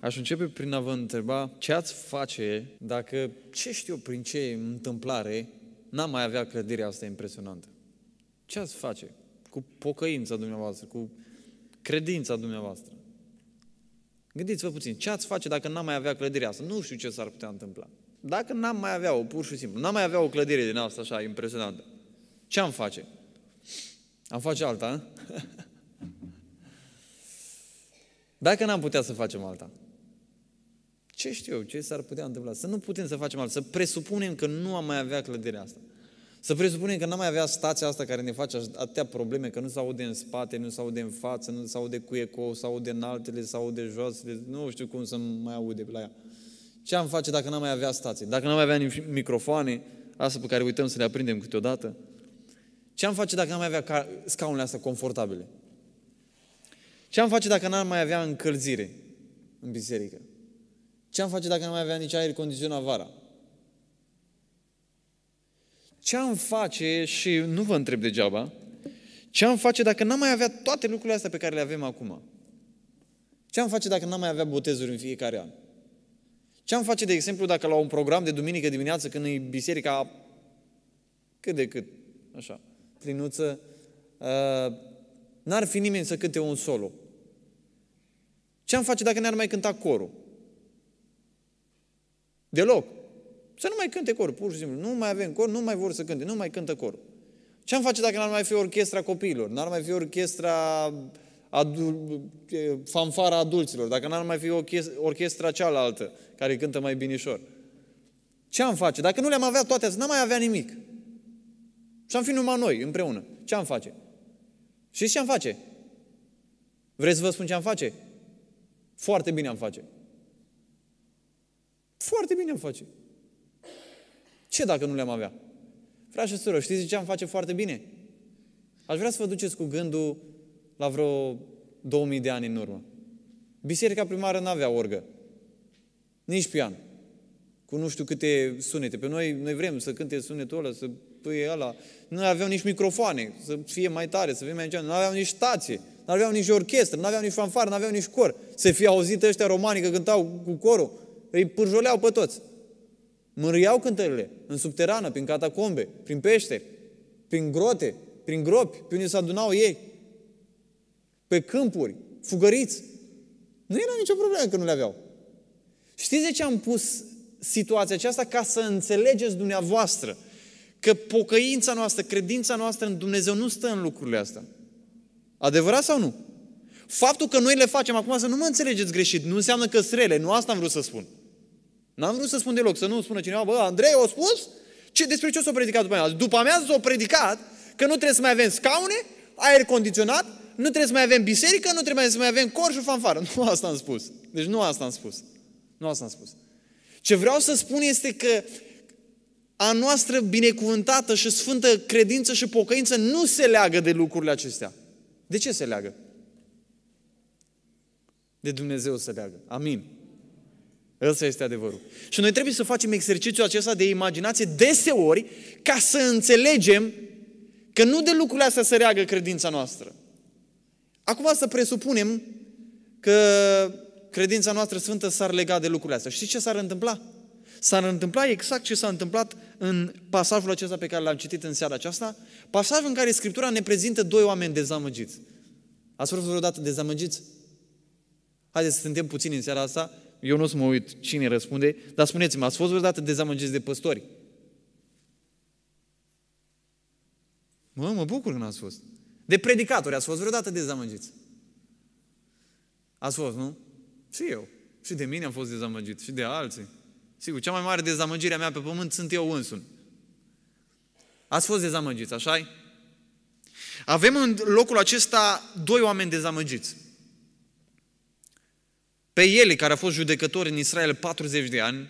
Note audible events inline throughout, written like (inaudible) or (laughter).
Aș începe prin a vă întreba ce ați face dacă, ce știu prin ce întâmplare, n-am mai avea clădirea asta impresionantă. Ce ați face cu pocăința dumneavoastră, cu credința dumneavoastră? Gândiți-vă puțin, ce ați face dacă n-am mai avea clădirea asta? Nu știu ce s-ar putea întâmpla. Dacă n-am mai avea-o, pur și simplu, n-am mai avea o clădire din asta așa impresionantă, ce am face? Am face alta, (laughs) Dacă n-am putea să facem alta, ce știu eu, ce s-ar putea întâmpla? Să nu putem să facem altceva, să presupunem că nu am mai avea clădirea asta. Să presupunem că n-am mai avea stația asta care ne face atâtea probleme, că nu se aude în spate, nu se aude în față, nu se aude cu eco, se aude în altele, se aude jos, nu știu cum să mai aude la ea. Ce am face dacă n-am mai avea stație? Dacă n-am mai avea microfoane, asta pe care uităm să le aprindem câteodată? Ce am face dacă n-am mai avea scaunele astea confortabile? Ce am face dacă n-am mai avea încălzire în biserică? Ce-am face dacă nu mai avea nici aer condiționat vara? Ce-am face, și nu vă întreb degeaba, ce-am face dacă n-am mai avea toate lucrurile astea pe care le avem acum? Ce-am face dacă n-am mai avea botezuri în fiecare an? Ce-am face, de exemplu, dacă la un program de duminică dimineață, când e biserica cât de cât, așa, plinuță, uh, n-ar fi nimeni să cânte un solo. Ce-am face dacă ne-ar mai cânta corul? Deloc. Să nu mai cânte corul, pur și simplu. Nu mai avem cor, nu mai vor să cânte, nu mai cântă corul. Ce am face dacă n-ar mai fi orchestra copiilor, n-ar mai fi orchestra adu- fanfara adulților, dacă n-ar mai fi orchestra cealaltă care cântă mai binișor? Ce am face? Dacă nu le-am avea toate astea, n-am mai avea nimic. Și am fi numai noi, împreună. Ce am face? Și ce am face? Vreți să vă spun ce am face? Foarte bine am face. Foarte bine îmi face. Ce dacă nu le-am avea? Frate și soră, știți ce am face foarte bine? Aș vrea să vă duceți cu gândul la vreo 2000 de ani în urmă. Biserica primară nu avea orgă, nici pian, cu nu știu câte sunete. Pe noi, noi vrem să cânte sunetul ăla, să pâie ăla. Nu aveau nici microfoane, să fie mai tare, să fie mai încea. Nu aveau nici stație, nu aveau nici orchestră, nu aveau nici fanfară, nu aveau nici cor. Să fie auzit ăștia romanii că cântau cu corul îi pârjoleau pe toți. Mărâiau cântările în subterană, prin catacombe, prin peșteri, prin grote, prin gropi, pe unde se adunau ei, pe câmpuri, fugăriți. Nu era nicio problemă că nu le aveau. Știți de ce am pus situația aceasta? Ca să înțelegeți dumneavoastră că pocăința noastră, credința noastră în Dumnezeu nu stă în lucrurile astea. Adevărat sau nu? Faptul că noi le facem acum, să nu mă înțelegeți greșit, nu înseamnă că sunt rele, nu asta am vrut să spun. N-am vrut să spun deloc, să nu spună cineva, bă, Andrei, o spus? Ce, despre ce o s-o predicat după amiază? După amiază s-o predicat că nu trebuie să mai avem scaune, aer condiționat, nu trebuie să mai avem biserică, nu trebuie să mai avem cor și fanfară. (laughs) Nu asta am spus. Deci nu asta am spus. Nu asta am spus. Ce vreau să spun este că a noastră binecuvântată și sfântă credință și pocăință nu se leagă de lucrurile acestea. De ce se leagă? De Dumnezeu se leagă. Amin. Ăsta este adevărul. Și noi trebuie să facem exercițiul acesta de imaginație deseori ca să înțelegem că nu de lucrurile astea se reagă credința noastră. Acum să presupunem că credința noastră sfântă s-ar lega de lucrurile astea. Știți ce s-ar întâmpla? S-ar întâmpla exact ce s-a întâmplat în pasajul acesta pe care l-am citit în seara aceasta, pasaj în care Scriptura ne prezintă doi oameni dezamăgiți. Ați fost vreodată dezamăgiți? Haideți să suntem puțini în seara asta eu nu o să mă uit cine răspunde, dar spuneți-mi, ați fost vreodată dezamăgiți de păstori? Mă, mă bucur că n-ați fost. De predicatori ați fost vreodată dezamăgiți? Ați fost, nu? Și eu. Și de mine am fost dezamăgit, și de alții. Sigur, cea mai mare dezamăgire a mea pe pământ sunt eu însumi. Ați fost dezamăgiți, așa -i? Avem în locul acesta doi oameni dezamăgiți pe Eli, care a fost judecător în Israel 40 de ani,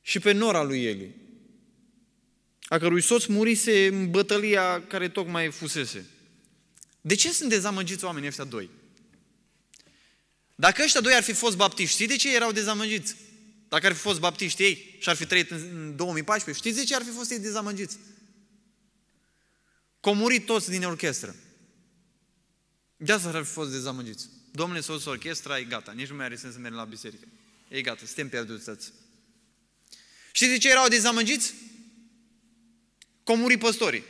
și pe nora lui Eli, a cărui soț murise în bătălia care tocmai fusese. De ce sunt dezamăgiți oamenii ăștia doi? Dacă ăștia doi ar fi fost baptiști, știi de ce erau dezamăgiți? Dacă ar fi fost baptiști ei și ar fi trăit în 2014, știți de ce ar fi fost ei dezamăgiți? murit toți din orchestră. De asta ar fi fost dezamăgiți domnule, dus orchestra, e gata, nici nu mai are sens să merg la biserică. E gata, suntem pierduți toți. Și de ce erau dezamăgiți? Că au păstorii.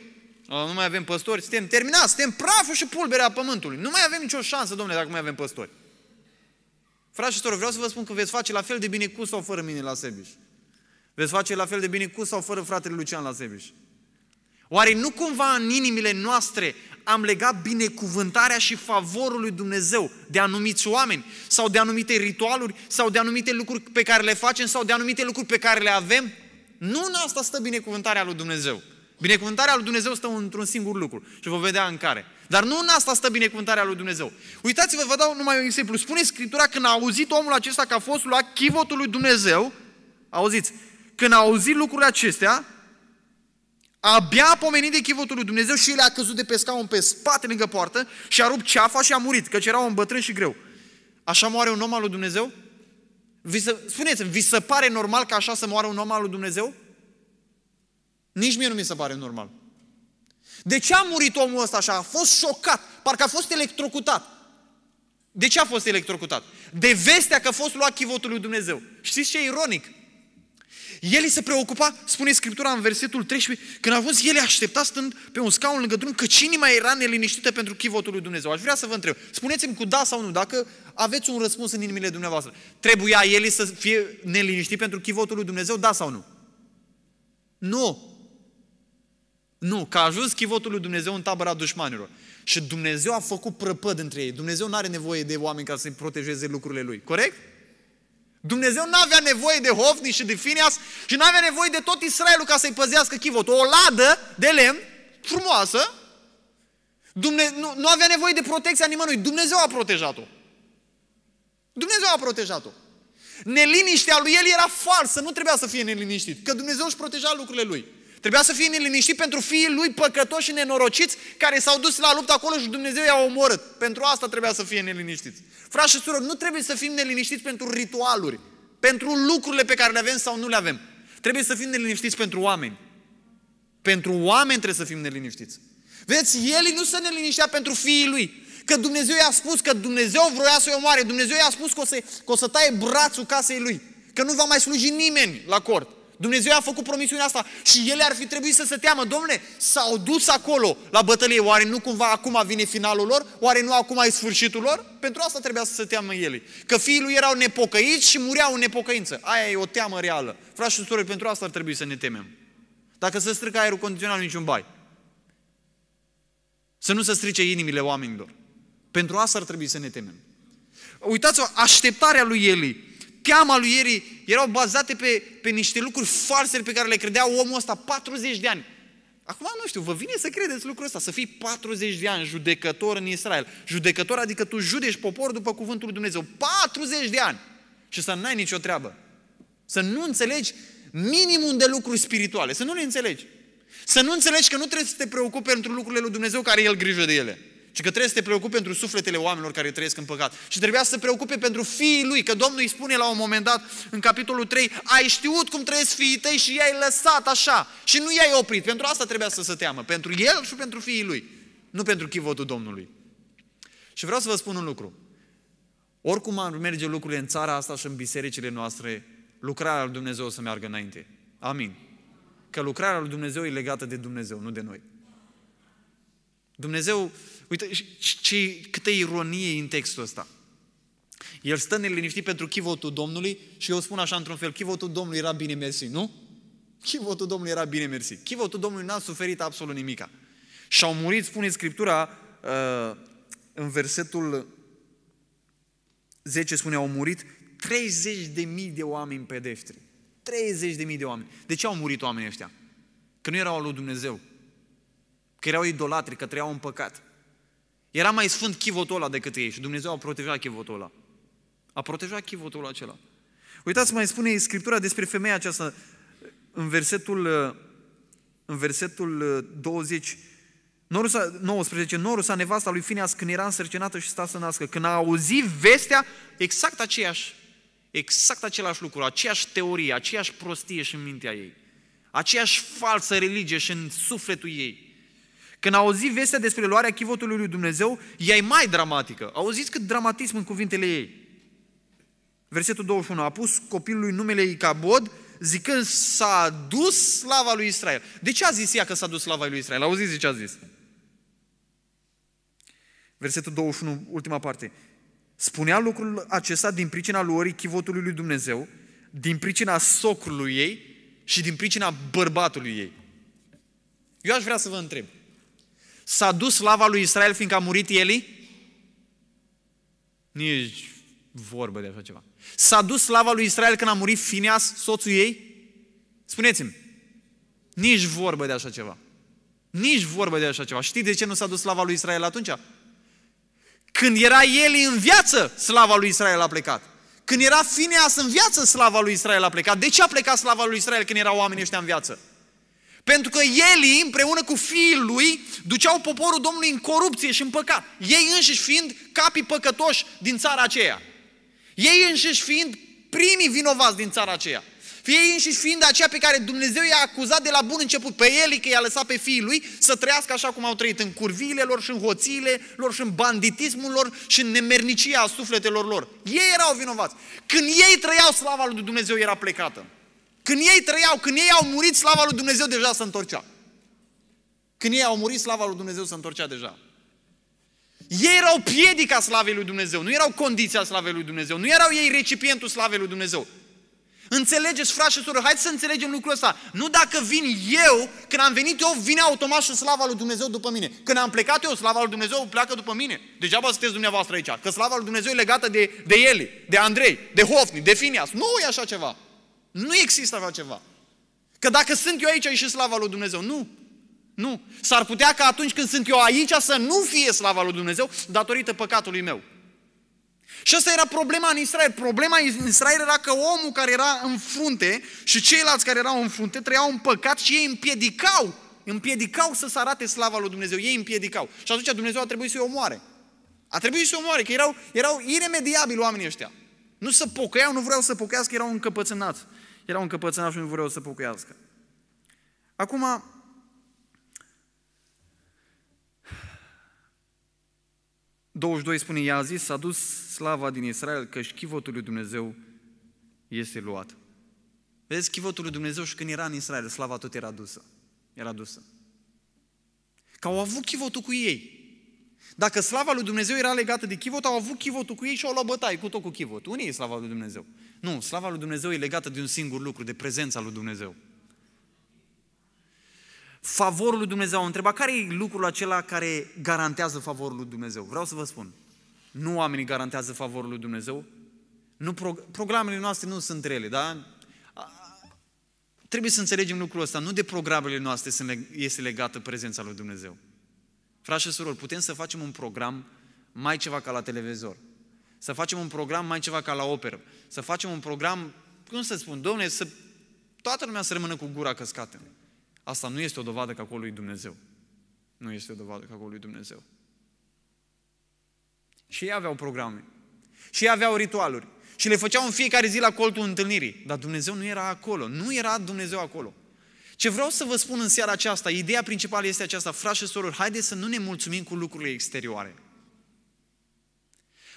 Nu mai avem păstori, suntem terminați, suntem praful și pulberea pământului. Nu mai avem nicio șansă, domnule, dacă mai avem păstori. Frați și vreau să vă spun că veți face la fel de bine cu sau fără mine la Sebiș. Veți face la fel de bine cu sau fără fratele Lucian la Sebiș. Oare nu cumva în inimile noastre am legat binecuvântarea și favorul lui Dumnezeu de anumiți oameni sau de anumite ritualuri sau de anumite lucruri pe care le facem sau de anumite lucruri pe care le avem? Nu în asta stă binecuvântarea lui Dumnezeu. Binecuvântarea lui Dumnezeu stă într-un singur lucru și vă vedea în care. Dar nu în asta stă binecuvântarea lui Dumnezeu. Uitați-vă, vă dau numai un exemplu. Spune Scriptura când a auzit omul acesta că a fost luat chivotul lui Dumnezeu, auziți, când a auzit lucrurile acestea, abia a pomenit de chivotul lui Dumnezeu și el a căzut de pe scaun pe spate lângă poartă și a rupt ceafa și a murit, căci era un bătrân și greu. Așa moare un om al lui Dumnezeu? Vi se, spuneți-mi, vi se pare normal că așa să moară un om al lui Dumnezeu? Nici mie nu mi se pare normal. De ce a murit omul ăsta așa? A fost șocat, parcă a fost electrocutat. De ce a fost electrocutat? De vestea că a fost luat chivotul lui Dumnezeu. Știți ce e ironic? El se preocupa, spune Scriptura în versetul 13, când a văzut, el aștepta stând pe un scaun lângă drum, că cine mai era neliniștită pentru chivotul lui Dumnezeu. Aș vrea să vă întreb, spuneți-mi cu da sau nu, dacă aveți un răspuns în inimile dumneavoastră. Trebuia el să fie neliniștit pentru chivotul lui Dumnezeu, da sau nu? Nu. Nu, că a ajuns chivotul lui Dumnezeu în tabăra dușmanilor. Și Dumnezeu a făcut prăpăd între ei. Dumnezeu nu are nevoie de oameni ca să-i protejeze lucrurile lui. Corect? Dumnezeu nu avea nevoie de Hofni și de Finias și nu avea nevoie de tot Israelul ca să-i păzească chivotul. O ladă de lemn frumoasă, Dumne- nu, nu avea nevoie de protecția nimănui. Dumnezeu a protejat-o. Dumnezeu a protejat-o. Neliniștea lui el era falsă, nu trebuia să fie neliniștit, că Dumnezeu își proteja lucrurile lui. Trebuia să fie neliniștit pentru fiii lui păcătoși și nenorociți care s-au dus la luptă acolo și Dumnezeu i-a omorât. Pentru asta trebuia să fie neliniștiți. Frați și surori, nu trebuie să fim neliniștiți pentru ritualuri, pentru lucrurile pe care le avem sau nu le avem. Trebuie să fim neliniștiți pentru oameni. Pentru oameni trebuie să fim neliniștiți. Vedeți, el nu se neliniștea pentru fiii lui. Că Dumnezeu i-a spus, că Dumnezeu vroia să-i omoare, Dumnezeu i-a spus că o, să, că o să taie brațul casei lui, că nu va mai sluji nimeni la cort. Dumnezeu a făcut promisiunea asta și ele ar fi trebuit să se teamă. Domne, s-au dus acolo la bătălie. Oare nu cumva acum vine finalul lor? Oare nu acum e sfârșitul lor? Pentru asta trebuia să se teamă ele. Că fiii lui erau nepocăiți și mureau în nepocăință. Aia e o teamă reală. Frați și surori, pentru asta ar trebui să ne temem. Dacă se strică aerul condiționat, niciun bai. Să nu se strice inimile oamenilor. Pentru asta ar trebui să ne temem. Uitați-vă, așteptarea lui Eli teama lui Eri erau bazate pe, pe niște lucruri false pe care le credea omul ăsta 40 de ani. Acum nu știu, vă vine să credeți lucrul ăsta, să fii 40 de ani judecător în Israel. Judecător adică tu judești poporul după cuvântul lui Dumnezeu. 40 de ani! Și să n-ai nicio treabă. Să nu înțelegi minimum de lucruri spirituale, să nu le înțelegi. Să nu înțelegi că nu trebuie să te preocupi pentru lucrurile lui Dumnezeu care El grijă de ele și că trebuie să te preocupe pentru sufletele oamenilor care trăiesc în păcat. Și trebuia să se preocupe pentru fiii lui, că Domnul îi spune la un moment dat, în capitolul 3, ai știut cum trăiesc fiii tăi și i-ai lăsat așa și nu i-ai oprit. Pentru asta trebuia să se teamă, pentru el și pentru fiii lui, nu pentru chivotul Domnului. Și vreau să vă spun un lucru. Oricum ar merge lucrurile în țara asta și în bisericile noastre, lucrarea lui Dumnezeu o să meargă înainte. Amin. Că lucrarea lui Dumnezeu e legată de Dumnezeu, nu de noi. Dumnezeu, uite ce, câtă ironie în textul ăsta. El stă neliniștit pentru chivotul Domnului și eu spun așa într-un fel, chivotul Domnului era bine mersi, nu? Chivotul Domnului era bine mersi. Chivotul Domnului n-a suferit absolut nimica. Și au murit, spune Scriptura, uh, în versetul 10 spune, au murit 30.000 de oameni pedeftri. 30.000 de oameni. De ce au murit oamenii ăștia? Că nu erau al lui Dumnezeu că erau idolatri, că trăiau în păcat. Era mai sfânt chivotul ăla decât ei și Dumnezeu a protejat chivotul ăla. A protejat chivotul acela. Uitați, mai spune Scriptura despre femeia aceasta în versetul, în versetul 20, Norusa, 19, Norusa, nevasta lui Fineas, când era însărcinată și sta să nască, când a auzit vestea, exact aceeași, exact același lucru, aceeași teorie, aceeași prostie și în mintea ei, aceeași falsă religie și în sufletul ei. Când a auzit vestea despre luarea chivotului lui Dumnezeu, ea e mai dramatică. Auziți cât dramatism în cuvintele ei. Versetul 21. A pus copilului numele Icabod, zicând s-a dus slava lui Israel. De ce a zis ea că s-a dus slava lui Israel? Auziți ce a zis? Versetul 21, ultima parte. Spunea lucrul acesta din pricina luării chivotului lui Dumnezeu, din pricina socrului ei și din pricina bărbatului ei. Eu aș vrea să vă întreb. S-a dus slava lui Israel fiindcă a murit Eli? Nici vorbă de așa ceva. S-a dus slava lui Israel când a murit Fineas, soțul ei? Spuneți-mi, nici vorbă de așa ceva. Nici vorbă de așa ceva. Știți de ce nu s-a dus slava lui Israel atunci? Când era el în viață, slava lui Israel a plecat. Când era Fineas în viață, slava lui Israel a plecat. De ce a plecat slava lui Israel când erau oamenii ăștia în viață? Pentru că ei împreună cu fiii lui duceau poporul Domnului în corupție și în păcat. Ei înșiși fiind capii păcătoși din țara aceea. Ei înșiși fiind primii vinovați din țara aceea. Ei înșiși fiind aceea pe care Dumnezeu i-a acuzat de la bun început pe Eli, că i-a lăsat pe fiii lui să trăiască așa cum au trăit în curviile lor și în hoțiile lor și în banditismul lor și în nemernicia sufletelor lor. Ei erau vinovați. Când ei trăiau, slava lui Dumnezeu era plecată. Când ei trăiau, când ei au murit, slava lui Dumnezeu deja se întorcea. Când ei au murit, slava lui Dumnezeu se întorcea deja. Ei erau piedica slavei lui Dumnezeu, nu erau condiția slavei lui Dumnezeu, nu erau ei recipientul slavei lui Dumnezeu. Înțelegeți, frate și sură, hai să înțelegem lucrul ăsta. Nu dacă vin eu, când am venit eu, vine automat și slava lui Dumnezeu după mine. Când am plecat eu, slava lui Dumnezeu pleacă după mine. Degeaba sunteți dumneavoastră aici, că slava lui Dumnezeu e legată de, de el, de Andrei, de Hofni, de Finias. Nu e așa ceva. Nu există așa ceva. Că dacă sunt eu aici, e și slava lui Dumnezeu. Nu. Nu. S-ar putea ca atunci când sunt eu aici să nu fie slava lui Dumnezeu datorită păcatului meu. Și asta era problema în Israel. Problema în Israel era că omul care era în frunte și ceilalți care erau în frunte trăiau în păcat și ei împiedicau, împiedicau să se arate slava lui Dumnezeu. Ei împiedicau. Și atunci Dumnezeu a trebuit să-i omoare. A trebuit să-i omoare, că erau, erau iremediabili oamenii ăștia. Nu se pocăiau, nu vreau să pocăiască, erau încăpățânați erau încăpățânați și nu vreau să pocuiască. Acum, doi spune, i-a zis, s-a dus slava din Israel, că chivotul lui Dumnezeu este luat. Vezi, chivotul lui Dumnezeu și când era în Israel, slava tot era dusă. Era dusă. Că au avut chivotul cu ei. Dacă slava lui Dumnezeu era legată de chivot, au avut chivotul cu ei și au luat bătaie cu tot cu chivot. Unii e slava lui Dumnezeu. Nu, slava lui Dumnezeu e legată de un singur lucru, de prezența lui Dumnezeu. Favorul lui Dumnezeu. Au întrebat care e lucrul acela care garantează favorul lui Dumnezeu. Vreau să vă spun. Nu oamenii garantează favorul lui Dumnezeu. Nu pro- programele noastre nu sunt rele, da? Trebuie să înțelegem lucrul ăsta. Nu de programele noastre este legată prezența lui Dumnezeu. Frați și surori, putem să facem un program mai ceva ca la televizor. Să facem un program mai ceva ca la operă. Să facem un program, cum să spun, domne, să toată lumea să rămână cu gura căscată. Asta nu este o dovadă că acolo lui Dumnezeu. Nu este o dovadă că acolo lui Dumnezeu. Și ei aveau programe. Și ei aveau ritualuri. Și le făceau în fiecare zi la coltul întâlnirii. Dar Dumnezeu nu era acolo. Nu era Dumnezeu acolo. Ce vreau să vă spun în seara aceasta, ideea principală este aceasta, frați și sorori, haideți să nu ne mulțumim cu lucrurile exterioare.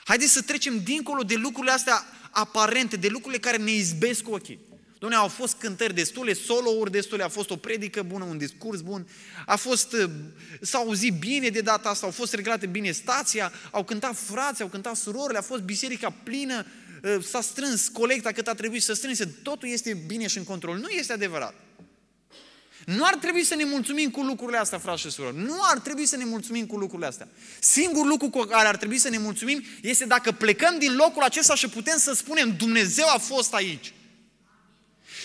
Haideți să trecem dincolo de lucrurile astea aparente, de lucrurile care ne izbesc ochii. Doamne, au fost cântări destule, solo-uri destule, a fost o predică bună, un discurs bun, a fost, uh, s-a auzit bine de data asta, au fost reglate bine stația, au cântat frații, au cântat surorile, a fost biserica plină, uh, s-a strâns colecta cât a trebuit să strânse, totul este bine și în control. Nu este adevărat. Nu ar trebui să ne mulțumim cu lucrurile astea, frați și surori. Nu ar trebui să ne mulțumim cu lucrurile astea. Singurul lucru cu care ar trebui să ne mulțumim este dacă plecăm din locul acesta și putem să spunem Dumnezeu a fost aici.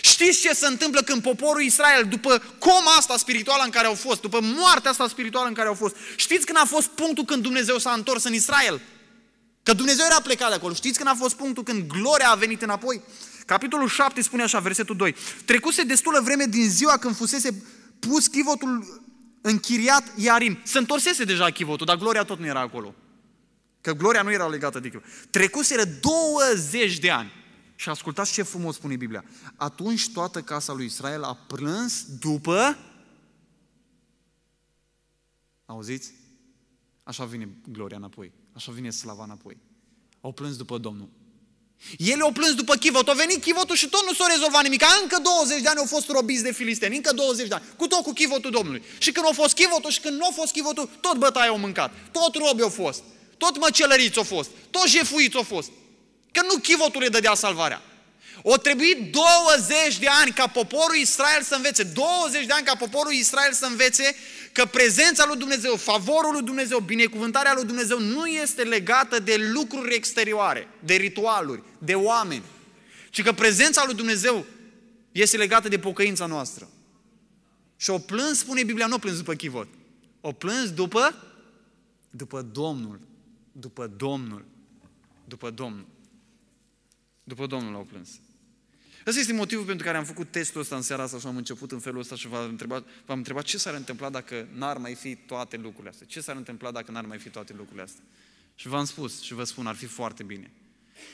Știți ce se întâmplă când poporul Israel, după coma asta spirituală în care au fost, după moartea asta spirituală în care au fost, știți când a fost punctul când Dumnezeu s-a întors în Israel? Că Dumnezeu era plecat de acolo. Știți când a fost punctul când gloria a venit înapoi? Capitolul 7 spune așa, versetul 2. Trecuse destulă vreme din ziua când fusese pus chivotul închiriat Iarim. Se întorsese deja chivotul, dar gloria tot nu era acolo. Că gloria nu era legată de chivot. Trecuseră 20 de ani. Și ascultați ce frumos spune Biblia. Atunci toată casa lui Israel a plâns după... Auziți? Așa vine gloria înapoi Așa vine slava înapoi. Au plâns după Domnul. Ele au plâns după Chivot, au venit Chivotul și tot nu s-a rezolvat nimic. Încă 20 de ani au fost robiți de filisteni, încă 20 de ani, cu tot cu Chivotul Domnului. Și când au fost Chivotul și când nu au fost Chivotul, tot bătaia au mâncat, tot robi au fost, tot măcelăriți au fost, tot jefuiți au fost. Că nu Chivotul le dădea salvarea. O trebuit 20 de ani ca poporul Israel să învețe, 20 de ani ca poporul Israel să învețe că prezența lui Dumnezeu, favorul lui Dumnezeu, binecuvântarea lui Dumnezeu nu este legată de lucruri exterioare, de ritualuri, de oameni, ci că prezența lui Dumnezeu este legată de pocăința noastră. Și o plâns, spune Biblia, nu o plâns după chivot. O plâns după? După Domnul. După Domnul. După Domnul. După Domnul au plâns. Asta este motivul pentru care am făcut testul ăsta în seara asta și am început în felul ăsta și v-am întrebat, v-am întrebat ce s-ar întâmpla dacă n-ar mai fi toate lucrurile astea. Ce s-ar întâmpla dacă n-ar mai fi toate lucrurile astea. Și v-am spus și vă spun, ar fi foarte bine.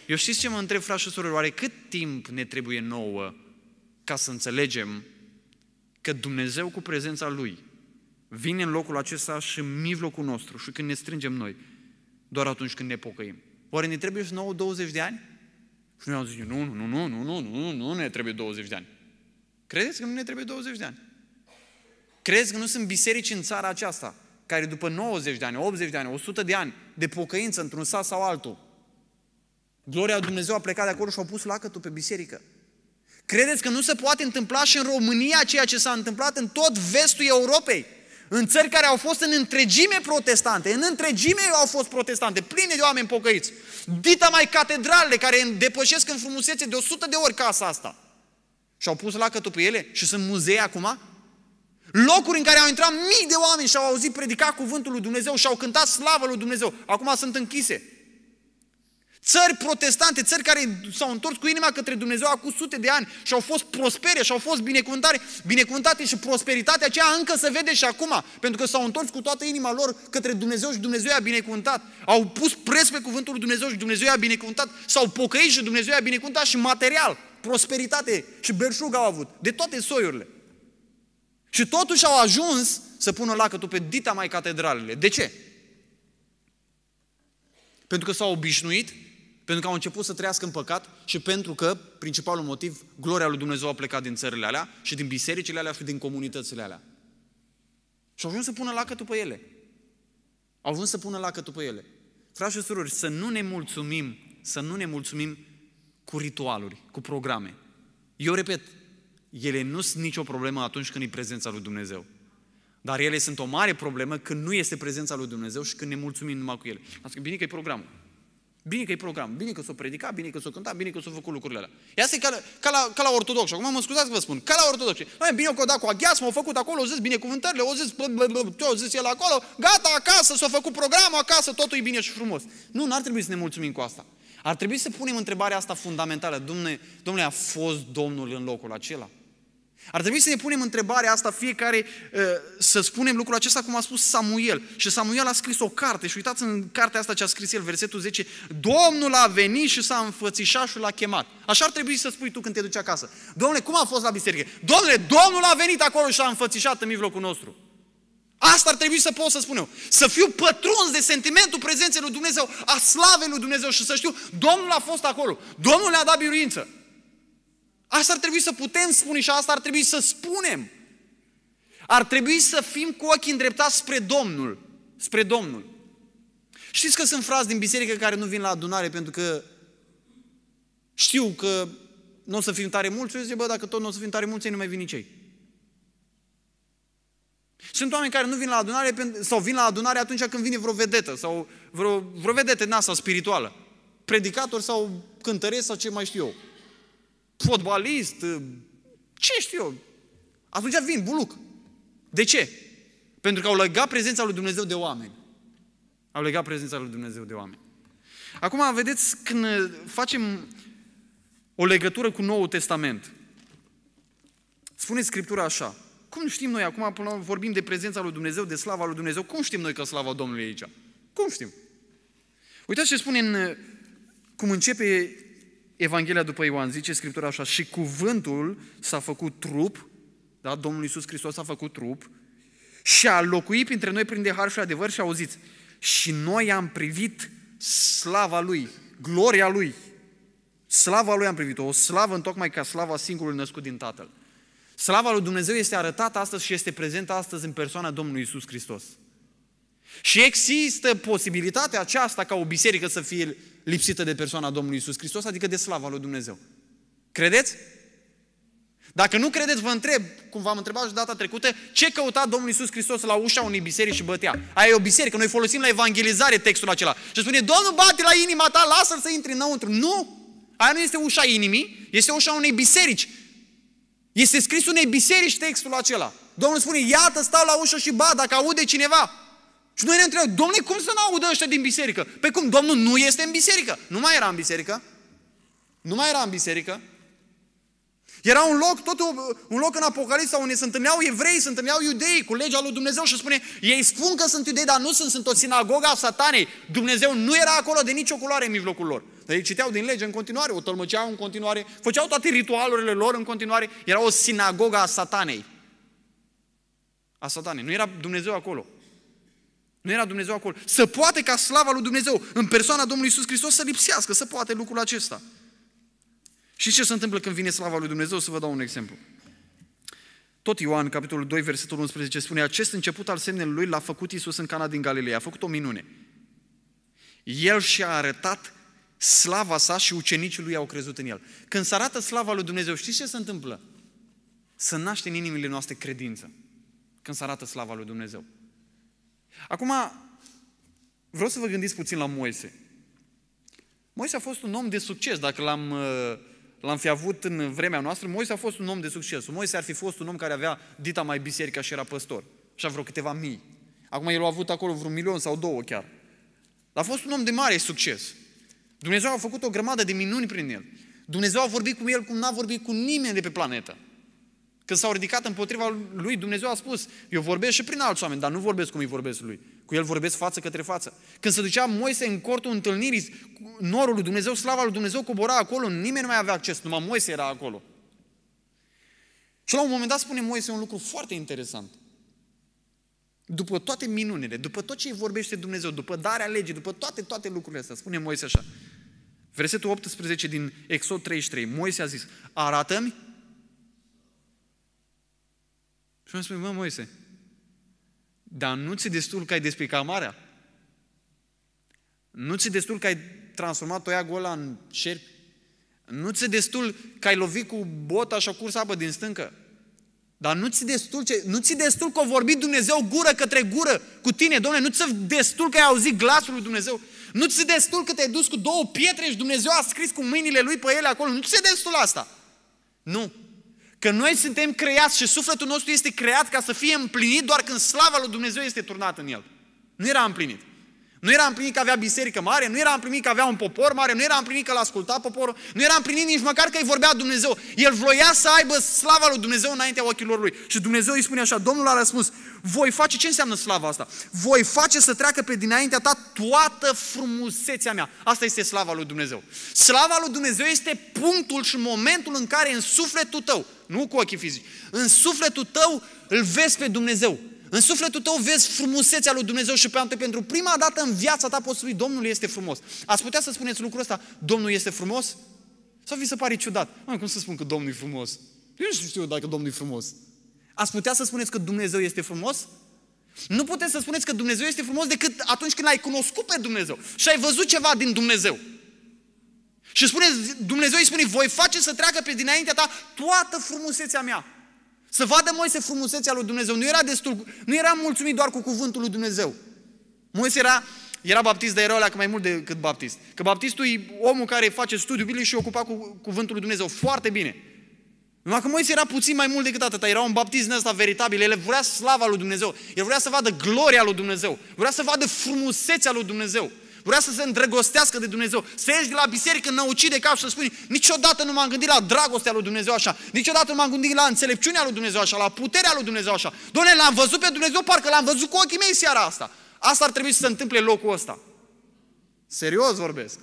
Eu știți ce mă întreb, frate și surori, oare cât timp ne trebuie nouă ca să înțelegem că Dumnezeu cu prezența Lui vine în locul acesta și în mijlocul nostru și când ne strângem noi, doar atunci când ne pocăim. Oare ne trebuie și nouă 20 de ani? Și noi am zis, nu, nu, nu, nu, nu, nu, nu nu. ne trebuie 20 de ani. Credeți că nu ne trebuie 20 de ani? Credeți că nu sunt biserici în țara aceasta care după 90 de ani, 80 de ani, 100 de ani de pocăință într-un sat sau altul, gloria lui Dumnezeu a plecat de acolo și au pus lacătul pe biserică. Credeți că nu se poate întâmpla și în România ceea ce s-a întâmplat în tot vestul Europei? În țări care au fost în întregime protestante, în întregime au fost protestante, pline de oameni pocăiți. Dita mai catedralele care depășesc în frumusețe de 100 de ori casa asta. Și-au pus lacătul pe ele și sunt muzee acum? Locuri în care au intrat mii de oameni și au auzit predica cuvântul lui Dumnezeu și au cântat slavă lui Dumnezeu. Acum sunt închise. Țări protestante, țări care s-au întors cu inima către Dumnezeu acum sute de ani și au fost prospere și au fost binecuvântate, binecuvântate și prosperitatea aceea încă se vede și acum, pentru că s-au întors cu toată inima lor către Dumnezeu și Dumnezeu i-a binecuvântat. Au pus preț pe cuvântul lui Dumnezeu și Dumnezeu i-a binecuvântat, s-au pocăit și Dumnezeu i-a binecuvântat și material, prosperitate și berșug au avut, de toate soiurile. Și totuși au ajuns să pună lacătul pe dita mai catedralele. De ce? Pentru că s-au obișnuit pentru că au început să trăiască în păcat și pentru că, principalul motiv, gloria lui Dumnezeu a plecat din țările alea și din bisericile alea și din comunitățile alea. Și au ajuns să pună lacătul pe ele. Au ajuns să pună lacătul pe ele. Frați și surori, să nu ne mulțumim, să nu ne mulțumim cu ritualuri, cu programe. Eu repet, ele nu sunt nicio problemă atunci când e prezența lui Dumnezeu. Dar ele sunt o mare problemă când nu este prezența lui Dumnezeu și când ne mulțumim numai cu ele. Ați bine că e programul. Bine că e program, bine că s-o predica, bine că s-o cânta, bine că s-o făcut lucrurile alea. Ia se ca, la, ca, la, ca la ortodox. Acum mă scuzați că vă spun, ca la ortodox. Mai bine că o da cu aghiasmă, m-au făcut acolo, au zis binecuvântările, au zis, blă, au zis el acolo, gata, acasă, s-a făcut programul, acasă, totul e bine și frumos. Nu, n-ar trebui să ne mulțumim cu asta. Ar trebui să punem întrebarea asta fundamentală. Domne, domnule, a fost Domnul în locul acela? Ar trebui să ne punem întrebarea asta fiecare, eh, să spunem lucrul acesta cum a spus Samuel. Și Samuel a scris o carte și uitați în cartea asta ce a scris el, versetul 10, Domnul a venit și s-a înfățișat și l-a chemat. Așa ar trebui să spui tu când te duci acasă. Domnule, cum a fost la biserică? Domnule, Domnul a venit acolo și s-a înfățișat în mijlocul nostru. Asta ar trebui să pot să spun eu. Să fiu pătruns de sentimentul prezenței lui Dumnezeu, a slavei lui Dumnezeu și să știu, Domnul a fost acolo. Domnul le a dat biruință. Asta ar trebui să putem spune și asta ar trebui să spunem. Ar trebui să fim cu ochii îndreptați spre Domnul. Spre Domnul. Știți că sunt frați din biserică care nu vin la adunare pentru că știu că nu o să fim tare mulți, eu zic, bă, dacă tot nu o să fim tare mulți, ei nu mai vin nici ei. Sunt oameni care nu vin la adunare sau vin la adunare atunci când vine vreo vedetă sau vreo, vreo vedetă din asta spirituală. Predicator sau cântăresc sau ce mai știu eu fotbalist, ă, ce știu eu. Atunci vin, buluc. De ce? Pentru că au legat prezența lui Dumnezeu de oameni. Au legat prezența lui Dumnezeu de oameni. Acum, vedeți, când facem o legătură cu Noul Testament, spune Scriptura așa, cum știm noi, acum până vorbim de prezența lui Dumnezeu, de slava lui Dumnezeu, cum știm noi că slava Domnului e aici? Cum știm? Uitați ce spune în, cum începe Evanghelia după Ioan zice Scriptura așa, și cuvântul s-a făcut trup, da? Domnul Iisus Hristos s-a făcut trup și a locuit printre noi prin de har și adevăr și auziți, și noi am privit slava Lui, gloria Lui. Slava Lui am privit-o, o slavă întocmai ca slava singurului născut din Tatăl. Slava lui Dumnezeu este arătată astăzi și este prezentă astăzi în persoana Domnului Isus Hristos. Și există posibilitatea aceasta ca o biserică să fie lipsită de persoana Domnului Isus Hristos, adică de slava lui Dumnezeu. Credeți? Dacă nu credeți, vă întreb, cum v-am întrebat și data trecută, ce căuta Domnul Isus Hristos la ușa unei biserici și bătea? Aia e o biserică, noi folosim la evangelizare textul acela. Și spune, Domnul bate la inima ta, lasă-l să intri înăuntru. Nu! Aia nu este ușa inimii, este ușa unei biserici. Este scris unei biserici textul acela. Domnul spune, iată, stau la ușă și ba, dacă aude cineva. Și noi ne întrebăm, domnule, cum să nu audă ăștia din biserică? Pe păi cum, domnul nu este în biserică? Nu mai era în biserică? Nu mai era în biserică? Era un loc, tot un loc în Apocalipsa unde se întâlneau evrei, se întâlneau iudei cu legea lui Dumnezeu și spune, ei spun că sunt iudei, dar nu sunt, sunt o sinagoga satanei. Dumnezeu nu era acolo de nicio culoare în mijlocul lor. Dar ei citeau din lege în continuare, o tălmăceau în continuare, făceau toate ritualurile lor în continuare. Era o sinagoga a satanei. A satanei. Nu era Dumnezeu acolo. Nu era Dumnezeu acolo. Să poate ca slava lui Dumnezeu în persoana Domnului Isus Hristos să lipsească, să poate lucrul acesta. Și ce se întâmplă când vine slava lui Dumnezeu? Să vă dau un exemplu. Tot Ioan, capitolul 2, versetul 11, spune Acest început al semnelui lui l-a făcut Isus în Cana din Galileea. A făcut o minune. El și-a arătat slava sa și ucenicii lui au crezut în el. Când se arată slava lui Dumnezeu, știți ce se întâmplă? Să naște în inimile noastre credință. Când se arată slava lui Dumnezeu. Acum, vreau să vă gândiți puțin la Moise. Moise a fost un om de succes, dacă l-am, uh, l-am fi avut în vremea noastră, Moise a fost un om de succes. Moise ar fi fost un om care avea dita mai biserica și era păstor. Și a vreo câteva mii. Acum el a avut acolo vreun milion sau două chiar. Dar a fost un om de mare succes. Dumnezeu a făcut o grămadă de minuni prin el. Dumnezeu a vorbit cu el cum n-a vorbit cu nimeni de pe planetă. Când s-au ridicat împotriva lui, Dumnezeu a spus, eu vorbesc și prin alți oameni, dar nu vorbesc cum îi vorbesc lui. Cu el vorbesc față către față. Când se ducea Moise în cortul întâlnirii, norul lui Dumnezeu, slava lui Dumnezeu cobora acolo, nimeni nu mai avea acces, numai Moise era acolo. Și la un moment dat spune Moise un lucru foarte interesant. După toate minunile, după tot ce îi vorbește Dumnezeu, după darea legii, după toate, toate lucrurile astea, spune Moise așa. Versetul 18 din Exod 33, Moise a zis, arată-mi și mi-a spus, mă, Moise, dar nu ți destul că ai despicat marea? Nu ți destul că ai transformat oia gola în șerpi? Nu ți destul că ai lovit cu bota și o curs apă din stâncă? Dar nu ți destul, ce, nu ți destul că a vorbit Dumnezeu gură către gură cu tine, domnule, nu ți destul că ai auzit glasul lui Dumnezeu, nu ți destul că te-ai dus cu două pietre și Dumnezeu a scris cu mâinile lui pe ele acolo, nu ți destul asta. Nu. Că noi suntem creați și sufletul nostru este creat ca să fie împlinit doar când slava lui Dumnezeu este turnată în el. Nu era împlinit. Nu era împlinit că avea biserică mare, nu era împlinit că avea un popor mare, nu era împlinit că l-asculta poporul, nu era împlinit nici măcar că îi vorbea Dumnezeu. El vroia să aibă slava lui Dumnezeu înaintea ochilor lui. Și Dumnezeu îi spune așa, Domnul a răspuns, voi face, ce înseamnă slava asta? Voi face să treacă pe dinaintea ta toată frumusețea mea. Asta este slava lui Dumnezeu. Slava lui Dumnezeu este punctul și momentul în care în sufletul tău, nu cu ochii fizici. În sufletul tău îl vezi pe Dumnezeu. În sufletul tău vezi frumusețea lui Dumnezeu și pe pentru prima dată în viața ta poți spune, Domnul este frumos. Ați putea să spuneți lucrul ăsta, Domnul este frumos? Sau vi se pare ciudat? Mă, cum să spun că Domnul e frumos? Eu nu știu dacă Domnul e frumos. Ați putea să spuneți că Dumnezeu este frumos? Nu puteți să spuneți că Dumnezeu este frumos decât atunci când ai cunoscut pe Dumnezeu și ai văzut ceva din Dumnezeu. Și spune, Dumnezeu îi spune, voi face să treacă pe dinaintea ta toată frumusețea mea. Să vadă Moise frumusețea lui Dumnezeu. Nu era, destul, nu era mulțumit doar cu cuvântul lui Dumnezeu. Moise era, era baptist, dar era alea mai mult decât baptist. Că baptistul e omul care face studiu biblic și ocupa cu cuvântul lui Dumnezeu foarte bine. Numai că Moise era puțin mai mult decât atât. Era un baptist din ăsta veritabil. El vrea slava lui Dumnezeu. El vrea să vadă gloria lui Dumnezeu. Vrea să vadă frumusețea lui Dumnezeu vrea să se îndrăgostească de Dumnezeu. Să ieși de la biserică năucit de cap și să spui, niciodată nu m-am gândit la dragostea lui Dumnezeu așa, niciodată nu m-am gândit la înțelepciunea lui Dumnezeu așa, la puterea lui Dumnezeu așa. Doamne, l-am văzut pe Dumnezeu, parcă l-am văzut cu ochii mei seara asta. Asta ar trebui să se întâmple în locul ăsta. Serios vorbesc.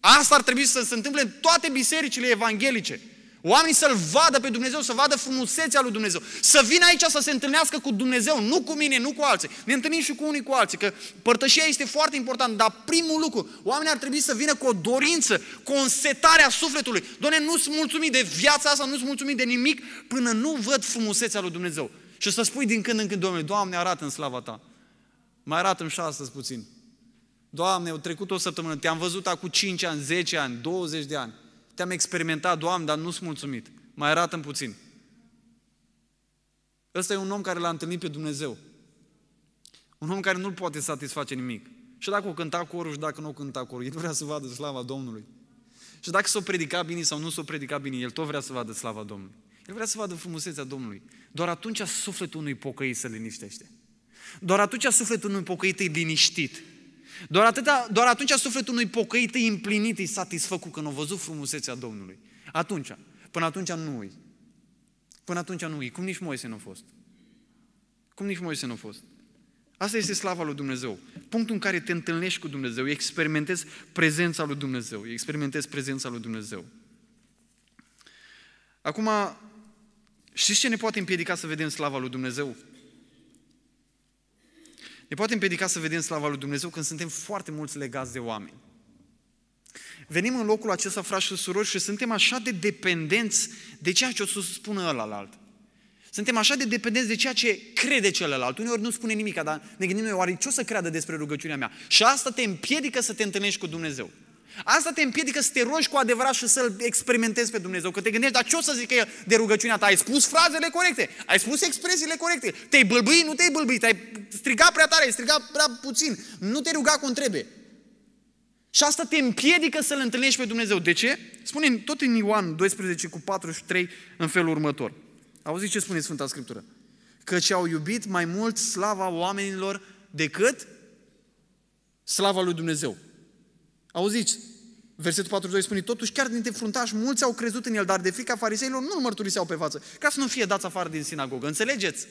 Asta ar trebui să se întâmple în toate bisericile evanghelice. Oamenii să-L vadă pe Dumnezeu, să vadă frumusețea lui Dumnezeu. Să vină aici să se întâlnească cu Dumnezeu, nu cu mine, nu cu alții. Ne întâlnim și cu unii cu alții, că părtășia este foarte importantă, dar primul lucru, oamenii ar trebui să vină cu o dorință, cu o însetare a sufletului. Doamne, nu sunt mulțumit de viața asta, nu sunt mulțumit de nimic, până nu văd frumusețea lui Dumnezeu. Și să spui din când în când, Doamne, Doamne, arată în slava Ta. Mai arată-mi și astăzi puțin. Doamne, au trecut o săptămână, te-am văzut acum 5 ani, 10 ani, 20 de ani. Te-am experimentat, Doamne, dar nu-s mulțumit. Mai arată puțin. Ăsta e un om care l-a întâlnit pe Dumnezeu. Un om care nu-l poate satisface nimic. Și dacă o cânta corul și dacă nu o cânta corul, el vrea să vadă slava Domnului. Și dacă s-o predica bine sau nu s-o predica bine, el tot vrea să vadă slava Domnului. El vrea să vadă frumusețea Domnului. Doar atunci sufletul unui pocăit se liniștește. Doar atunci sufletul unui pocăit e liniștit. Doar, atâta, doar atunci sufletul unui pocăit e împlinit, e satisfăcut când a văzut frumusețea Domnului. Atunci. Până atunci nu e. Până atunci nu e. Cum nici Moise nu a fost. Cum nici Moise nu a fost. Asta este slava lui Dumnezeu. Punctul în care te întâlnești cu Dumnezeu, experimentezi prezența lui Dumnezeu, experimentezi prezența lui Dumnezeu. Acum, știți ce ne poate împiedica să vedem slava lui Dumnezeu? Ne poate împiedica să vedem slava lui Dumnezeu când suntem foarte mulți legați de oameni. Venim în locul acesta, frași și surori, și suntem așa de dependenți de ceea ce o să spună ălalalt. Suntem așa de dependenți de ceea ce crede celălalt. Uneori nu spune nimic, dar ne gândim noi, oare ce o să creadă despre rugăciunea mea? Și asta te împiedică să te întâlnești cu Dumnezeu. Asta te împiedică să te rogi cu adevărat și să-L experimentezi pe Dumnezeu. Că te gândești, dar ce o să zică el de rugăciunea ta? Ai spus frazele corecte, ai spus expresiile corecte, te-ai bâlbâi? nu te-ai te ai strigat prea tare, ai strigat prea puțin, nu te ruga cum trebuie. Și asta te împiedică să-L întâlnești pe Dumnezeu. De ce? Spune tot în Ioan 12 cu 43 în felul următor. Auziți ce spune Sfânta Scriptură? ce au iubit mai mult slava oamenilor decât slava lui Dumnezeu. Auziți, versetul 42 spune, totuși chiar dintre fruntași mulți au crezut în el, dar de frica fariseilor nu-l mărturiseau pe față, ca să nu fie dați afară din sinagogă. Înțelegeți?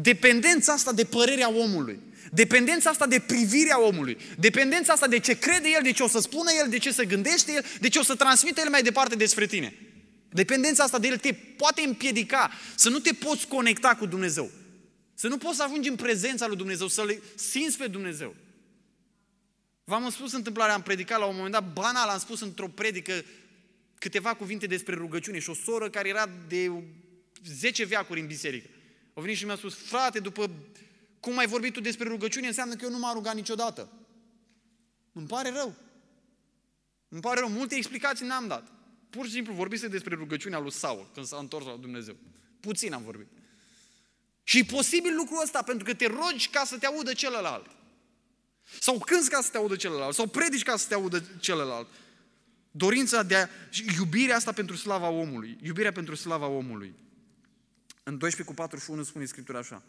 Dependența asta de părerea omului, dependența asta de privirea omului, dependența asta de ce crede el, de ce o să spună el, de ce se gândește el, de ce o să transmită el mai departe despre tine. Dependența asta de el te poate împiedica să nu te poți conecta cu Dumnezeu. Să nu poți să ajungi în prezența lui Dumnezeu, să-L simți pe Dumnezeu. V-am spus întâmplarea, am predicat la un moment dat, banal, am spus într-o predică câteva cuvinte despre rugăciune și o soră care era de 10 veacuri în biserică. A venit și mi-a spus, frate, după cum ai vorbit tu despre rugăciune, înseamnă că eu nu m-am rugat niciodată. Îmi pare rău. Îmi pare rău, multe explicații n-am dat. Pur și simplu vorbise despre rugăciunea lui Saul când s-a întors la Dumnezeu. Puțin am vorbit. Și posibil lucrul ăsta, pentru că te rogi ca să te audă celălalt. Sau cânți ca să te audă celălalt, sau predici ca să te audă celălalt. Dorința de a, iubirea asta pentru slava omului, iubirea pentru slava omului. În 12 cu 41 spune Scriptura așa.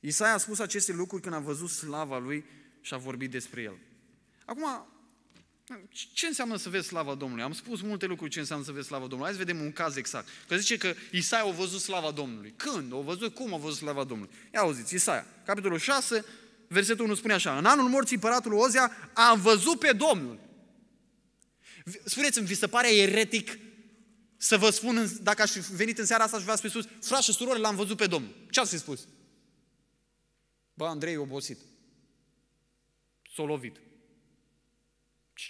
Isaia a spus aceste lucruri când a văzut slava lui și a vorbit despre el. Acum, ce înseamnă să vezi slava Domnului? Am spus multe lucruri ce înseamnă să vezi slava Domnului. Hai să vedem un caz exact. Că zice că Isaia a văzut slava Domnului. Când? O văzut? Cum a văzut slava Domnului? Ia auziți, Isaia, capitolul 6, versetul 1 spune așa, în anul morții împăratul Ozia am văzut pe Domnul. Spuneți-mi, vi se pare eretic să vă spun, dacă aș fi venit în seara asta și v-ați spus, frați și surori, l-am văzut pe Domnul. Ce ați fi spus? Bă, Andrei e obosit. S-a lovit.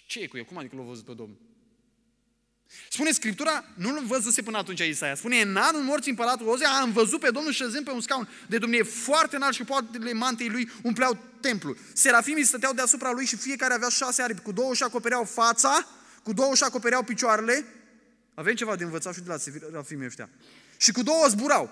Ce e cu el? Cum adică l-a văzut pe Domnul? Spune Scriptura, nu-l văzuse până atunci Isaia, spune, în anul morții împăratul Ozea am văzut pe Domnul șezând pe un scaun de Dumnezeu foarte înalt și poatele mantei lui umpleau templul. Serafimii stăteau deasupra lui și fiecare avea șase aripi, cu două și acopereau fața, cu două și acopereau picioarele. Avem ceva de învățat și de la serafimii ăștia. Și cu două zburau.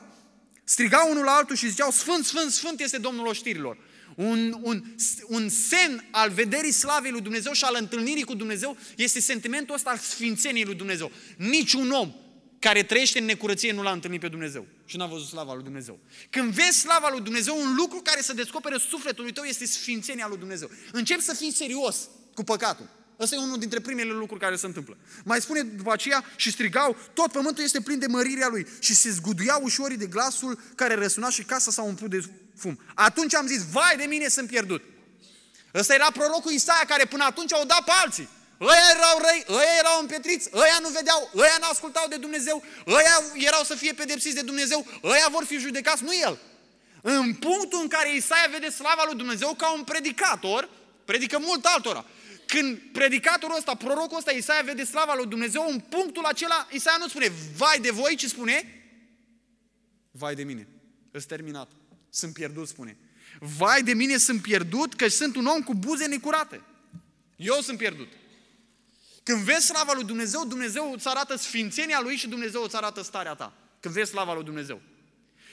Strigau unul la altul și ziceau, Sfânt, Sfânt, Sfânt este Domnul oștirilor un, un, un semn al vederii slavei lui Dumnezeu și al întâlnirii cu Dumnezeu este sentimentul ăsta al sfințeniei lui Dumnezeu. Niciun om care trăiește în necurăție nu l-a întâlnit pe Dumnezeu și n-a văzut slava lui Dumnezeu. Când vezi slava lui Dumnezeu, un lucru care se descopere sufletului tău este sfințenia lui Dumnezeu. Încep să fii serios cu păcatul. Ăsta e unul dintre primele lucruri care se întâmplă. Mai spune după aceea și strigau, tot pământul este plin de mărirea lui și se zguduiau ușorii de glasul care răsuna și casa s-a umplut de fum. Atunci am zis, vai de mine, sunt pierdut. Ăsta era prorocul Isaia care până atunci au dat pe alții. Ăia erau răi, ăia erau împetriți, ăia nu vedeau, ăia nu ascultau de Dumnezeu, ăia erau să fie pedepsiți de Dumnezeu, ăia vor fi judecați, nu el. În punctul în care Isaia vede slava lui Dumnezeu ca un predicator, predică mult altora, când predicatorul ăsta, prorocul ăsta, Isaia vede slava lui Dumnezeu, în punctul acela, Isaia nu spune, vai de voi, ci spune, vai de mine, îți terminat sunt pierdut, spune. Vai de mine, sunt pierdut, că sunt un om cu buze necurate. Eu sunt pierdut. Când vezi slava lui Dumnezeu, Dumnezeu îți arată sfințenia lui și Dumnezeu îți arată starea ta. Când vezi slava lui Dumnezeu.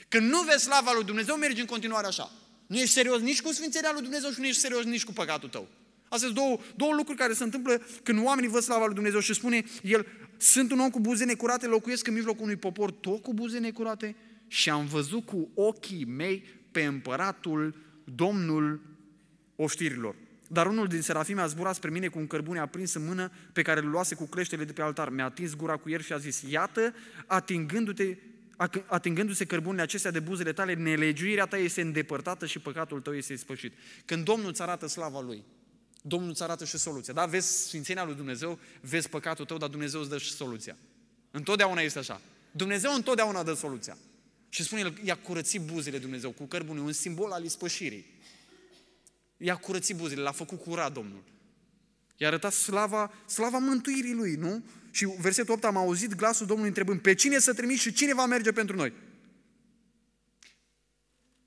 Când nu vezi slava lui Dumnezeu, mergi în continuare așa. Nu ești serios nici cu sfințenia lui Dumnezeu și nu ești serios nici cu păcatul tău. Astea sunt două, două lucruri care se întâmplă când oamenii văd slava lui Dumnezeu și spune el, sunt un om cu buze necurate, locuiesc în mijlocul unui popor tot cu buze necurate, și am văzut cu ochii mei pe împăratul, domnul oștirilor. Dar unul din serafime a zburat spre mine cu un cărbune aprins în mână pe care îl luase cu creștele de pe altar. Mi-a atins gura cu el și a zis, iată, atingându-te atingându-se cărbunile acestea de buzele tale, nelegiuirea ta este îndepărtată și păcatul tău este ispășit. Când Domnul îți arată slava Lui, Domnul îți arată și soluția. Da, vezi sfințenia lui Dumnezeu, vezi păcatul tău, dar Dumnezeu îți dă și soluția. Întotdeauna este așa. Dumnezeu întotdeauna dă soluția. Și spune el, i-a curățit buzele Dumnezeu cu cărbune, un simbol al ispășirii. I-a curățit buzele, l-a făcut curat Domnul. I-a arătat slava, slava mântuirii lui, nu? Și versetul 8 am auzit glasul Domnului întrebând, pe cine să trimiți și cine va merge pentru noi?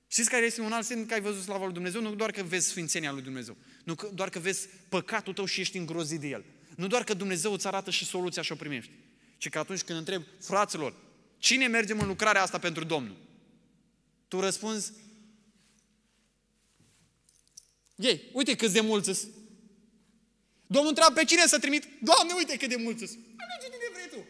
Știți care este un alt semn că ai văzut slava lui Dumnezeu? Nu doar că vezi sfințenia lui Dumnezeu, nu doar că vezi păcatul tău și ești îngrozit de el. Nu doar că Dumnezeu îți arată și soluția și o primești, ci că atunci când întreb, fraților, Cine mergem în lucrarea asta pentru Domnul? Tu răspunzi, ei, uite cât de mulți Domnul întreabă pe cine să trimit? Doamne, uite cât de mulți sunt. Alege de vrei tu.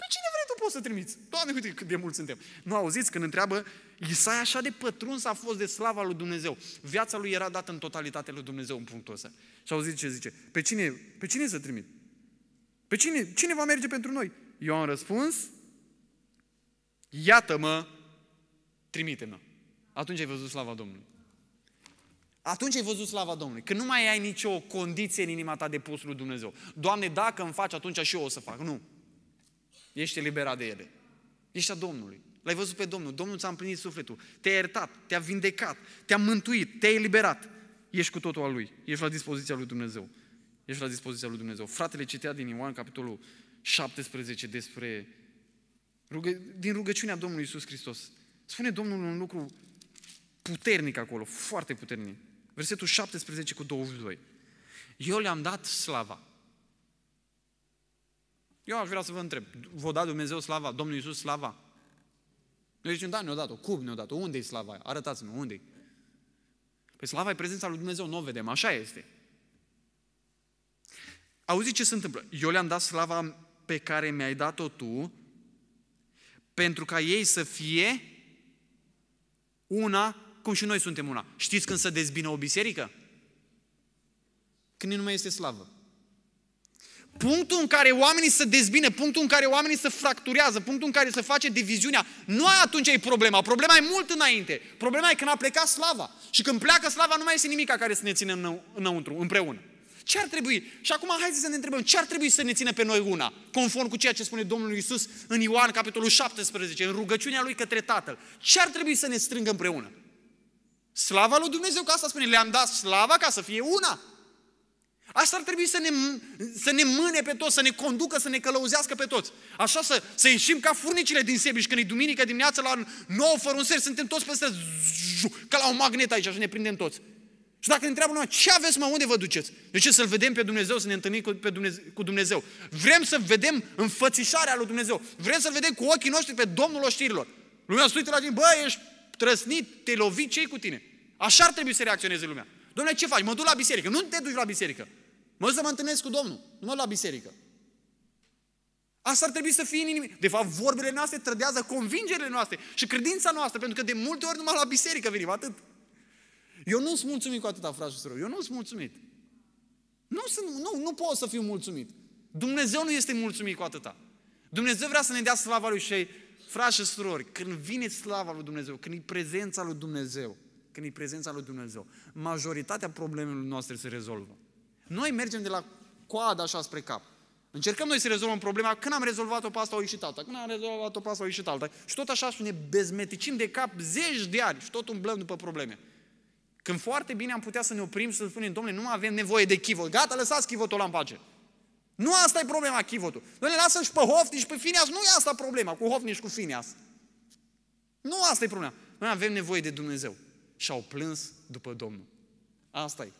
Pe cine vrei tu poți să trimiți? Doamne, uite cât de mulți suntem. Nu auziți când întreabă, Isaia așa de pătruns a fost de slava lui Dumnezeu. Viața lui era dată în totalitate lui Dumnezeu în punctul ăsta. Și auziți ce zice? Pe cine, pe cine să trimit? Pe cine, cine va merge pentru noi? Eu am răspuns, Iată-mă, trimite-mă. Atunci ai văzut slava Domnului. Atunci ai văzut slava Domnului. că nu mai ai nicio condiție în inima ta de pus lui Dumnezeu. Doamne, dacă îmi faci, atunci și eu o să fac. Nu. Ești liberat de ele. Ești a Domnului. L-ai văzut pe Domnul. Domnul ți-a împlinit sufletul. Te-a iertat, te-a vindecat, te-a mântuit, te-a eliberat. Ești cu totul al Lui. Ești la dispoziția lui Dumnezeu. Ești la dispoziția lui Dumnezeu. Fratele citea din Ioan, capitolul 17, despre Rugă, din rugăciunea Domnului Isus Hristos. Spune Domnul un lucru puternic acolo, foarte puternic. Versetul 17 cu 22. Eu le-am dat slava. Eu aș vrea să vă întreb, vă da Dumnezeu slava, Domnul Iisus slava? Noi zicem, da, ne-o dat-o, cum ne-o dat-o, unde i slava aia? Arătați-mi, unde -i? Păi slava e prezența lui Dumnezeu, nu o vedem, așa este. Auzi ce se întâmplă. Eu le-am dat slava pe care mi-ai dat-o tu pentru ca ei să fie una cum și noi suntem una. Știți când se dezbină o biserică? Când nu mai este slavă. Punctul în care oamenii se dezbine, punctul în care oamenii se fracturează, punctul în care se face diviziunea, nu atunci e problema. Problema e mult înainte. Problema e când a plecat slava. Și când pleacă slava, nu mai este nimic care să ne țină înăuntru, împreună. Ce ar trebui? Și acum haideți să ne întrebăm, ce ar trebui să ne țină pe noi una? Conform cu ceea ce spune Domnul Iisus în Ioan, capitolul 17, în rugăciunea lui către Tatăl. Ce ar trebui să ne strângă împreună? Slava lui Dumnezeu, că asta spune, le-am dat slava ca să fie una. Asta ar trebui să ne, să ne mâne pe toți, să ne conducă, să ne călăuzească pe toți. Așa să, să ieșim ca furnicile din Sebiș, când e duminică dimineața la 9 fără un ser, suntem toți pe străzi, ca la un magnet aici, așa ne prindem toți. Și dacă ne întreabă noi, ce aveți mă, unde vă duceți? De ce să-L vedem pe Dumnezeu, să ne întâlnim cu, pe Dumnezeu, cu Dumnezeu? Vrem să vedem înfățișarea lui Dumnezeu. Vrem să-L vedem cu ochii noștri pe Domnul oștirilor. Lumea se uită la tine, bă, ești trăsnit, te lovi, ce cu tine? Așa ar trebui să reacționeze lumea. Domnule, ce faci? Mă duc la biserică. Nu te duci la biserică. Mă să mă întâlnesc cu Domnul. Nu mă la biserică. Asta ar trebui să fie în inimă. De fapt, vorbele noastre trădează convingerile noastre și credința noastră, pentru că de multe ori numai la biserică venim, atât. Eu nu sunt mulțumit cu atâta, frate și Eu nu sunt mulțumit. Nu, sunt, nu, nu pot să fiu mulțumit. Dumnezeu nu este mulțumit cu atâta. Dumnezeu vrea să ne dea slava Lui și frați și surori, când vine slava Lui Dumnezeu, când e prezența Lui Dumnezeu, când e prezența Lui Dumnezeu, majoritatea problemelor noastre se rezolvă. Noi mergem de la coadă așa spre cap. Încercăm noi să rezolvăm problema, când am rezolvat-o pe asta, o ieșit alta, când am rezolvat-o pe asta, o ieșit alta. Și tot așa și ne bezmeticim de cap zeci de ani și tot umblăm după probleme. Când foarte bine am putea să ne oprim să spunem, domnule, nu avem nevoie de chivot. Gata, lăsați chivotul la în pace. Nu asta e problema chivotul. Domnule, lasă și pe și pe Fineas. Nu e asta problema cu și cu Fineas. Nu asta e problema. Noi avem nevoie de Dumnezeu. Și au plâns după Domnul. Asta e.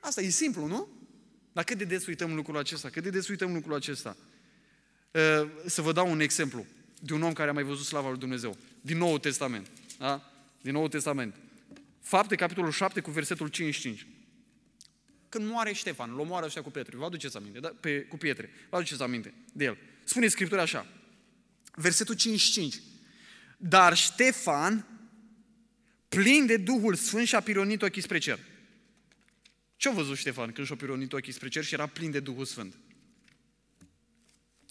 Asta e simplu, nu? Dar cât de des uităm lucrul acesta? Cât de des uităm lucrul acesta? Ă, să vă dau un exemplu de un om care a mai văzut slava lui Dumnezeu. Din Noul Testament. Da? Din Noul Testament. Fapte, capitolul 7, cu versetul 55. Când moare Ștefan, l omoară așa cu Petru, vă aduceți aminte, da? Pe, cu Pietre, vă aduceți aminte de el. Spune Scriptura așa, versetul 55. Dar Ștefan, plin de Duhul Sfânt, și-a pironit ochii spre cer. Ce-a văzut Ștefan când și-a pironit ochii spre cer și era plin de Duhul Sfânt?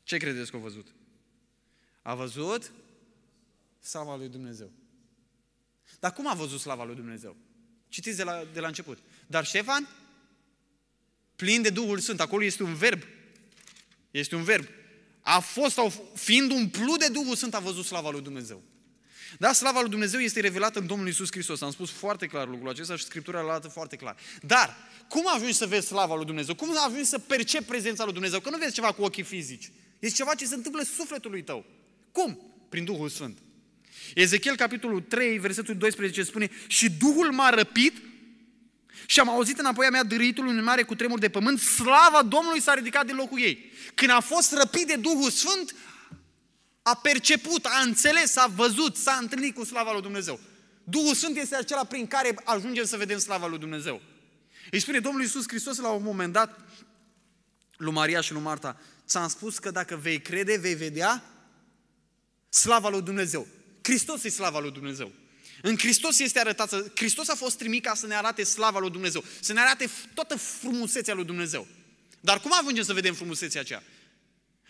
Ce credeți că a văzut? A văzut sava lui Dumnezeu. Dar cum a văzut slava lui Dumnezeu? Citiți de la, de la început. Dar Ștefan, plin de Duhul Sfânt, acolo este un verb. Este un verb. A fost, sau fiind umplut de Duhul Sfânt, a văzut slava lui Dumnezeu. Da, slava lui Dumnezeu este revelată în Domnul Isus Hristos. Am spus foarte clar lucrul acesta și Scriptura îl arată foarte clar. Dar, cum ajungi să vezi slava lui Dumnezeu? Cum ajungi să percepi prezența lui Dumnezeu? Că nu vezi ceva cu ochii fizici. Este ceva ce se întâmplă sufletului tău. Cum? Prin Duhul Sfânt. Ezechiel, capitolul 3, versetul 12 spune Și Duhul m-a răpit și am auzit înapoi a mea dăritul unui mare cu tremur de pământ, slava Domnului s-a ridicat din locul ei. Când a fost răpit de Duhul Sfânt, a perceput, a înțeles, a văzut, s-a întâlnit cu slava lui Dumnezeu. Duhul Sfânt este acela prin care ajungem să vedem slava lui Dumnezeu. Îi spune Domnul Iisus Hristos la un moment dat lui Maria și lui Marta, ți-am spus că dacă vei crede, vei vedea slava lui Dumnezeu. Hristos e slava lui Dumnezeu. În Hristos este arătat, Hristos a fost trimis ca să ne arate slava lui Dumnezeu, să ne arate toată frumusețea lui Dumnezeu. Dar cum ajungem să vedem frumusețea aceea?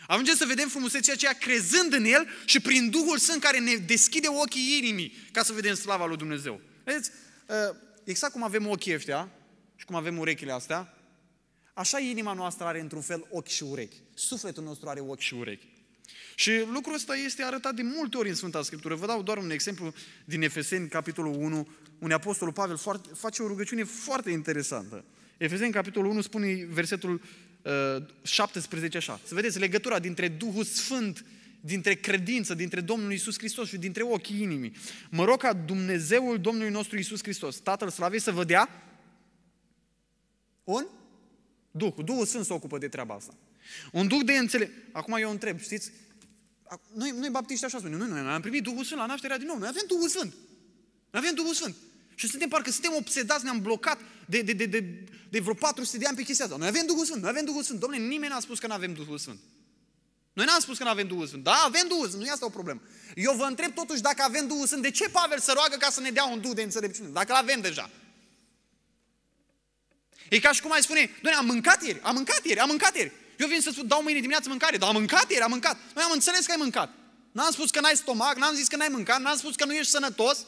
Ajungem să vedem frumusețea aceea crezând în El și prin Duhul Sfânt care ne deschide ochii inimii ca să vedem slava lui Dumnezeu. Vedeți, ă, exact cum avem ochii ăștia și cum avem urechile astea, așa inima noastră are într-un fel ochi și urechi. Sufletul nostru are ochi și urechi. Și lucrul ăsta este arătat de multe ori în Sfânta Scriptură. Vă dau doar un exemplu din Efeseni, capitolul 1, unde Apostolul Pavel foarte, face o rugăciune foarte interesantă. Efeseni, capitolul 1, spune versetul uh, 17 așa. Să vedeți legătura dintre Duhul Sfânt, dintre credință, dintre Domnul Isus Hristos și dintre ochii inimii. Mă rog ca Dumnezeul Domnului nostru Isus Hristos, Tatăl Slavei, să vă dea un Duhul, Duhul Sfânt se ocupă de treaba asta. Un duh de înțeles. Acum eu întreb, știți? Noi, noi baptiști așa spunem, noi, noi am primit Duhul Sfânt la nașterea din nou, noi avem Duhul Sfânt. Noi avem Duhul Sfânt. Și suntem, parcă suntem obsedați, ne-am blocat de, de, de, de, de vreo 400 de ani pe chestia asta. Noi avem Duhul Sfânt, noi avem Duhul Sfânt. Domnule, nimeni n-a spus că nu avem Duhul Sfânt. Noi n-am spus că nu avem Duhul Sfânt. Da, avem Duhul Sfânt, nu e asta o problemă. Eu vă întreb totuși dacă avem Duhul Sfânt, de ce Pavel să roagă ca să ne dea un Duh de înțelepciune, dacă l-avem deja? E ca și cum ai spune, doamne, am mâncat ieri, am mâncat ieri, am mâncat ieri. Eu vin să spun, dau mâine dimineață mâncare, dar am mâncat ieri, am mâncat. Noi am înțeles că ai mâncat. N-am spus că n-ai stomac, n-am zis că n-ai mâncat, n-am spus că nu ești sănătos.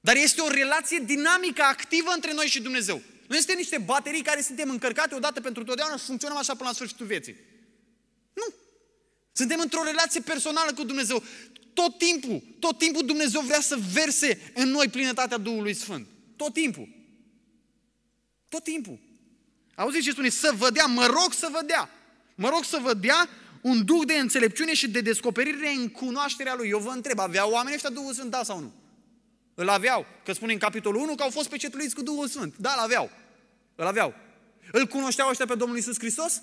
Dar este o relație dinamică, activă între noi și Dumnezeu. Nu este niște baterii care suntem încărcate odată pentru totdeauna și funcționăm așa până la sfârșitul vieții. Nu. Suntem într-o relație personală cu Dumnezeu. Tot timpul, tot timpul Dumnezeu vrea să verse în noi plinătatea Duhului Sfânt. Tot timpul. Tot timpul. Auziți ce spune? Să vă dea, mă rog să vă dea. Mă rog să vă dea un duc de înțelepciune și de descoperire în cunoașterea lui. Eu vă întreb, aveau oamenii ăștia Duhul Sfânt, da sau nu? Îl aveau. Că spune în capitolul 1 că au fost pecetuliți cu Duhul Sfânt. Da, îl aveau. Îl aveau. Îl cunoșteau ăștia pe Domnul Isus Hristos?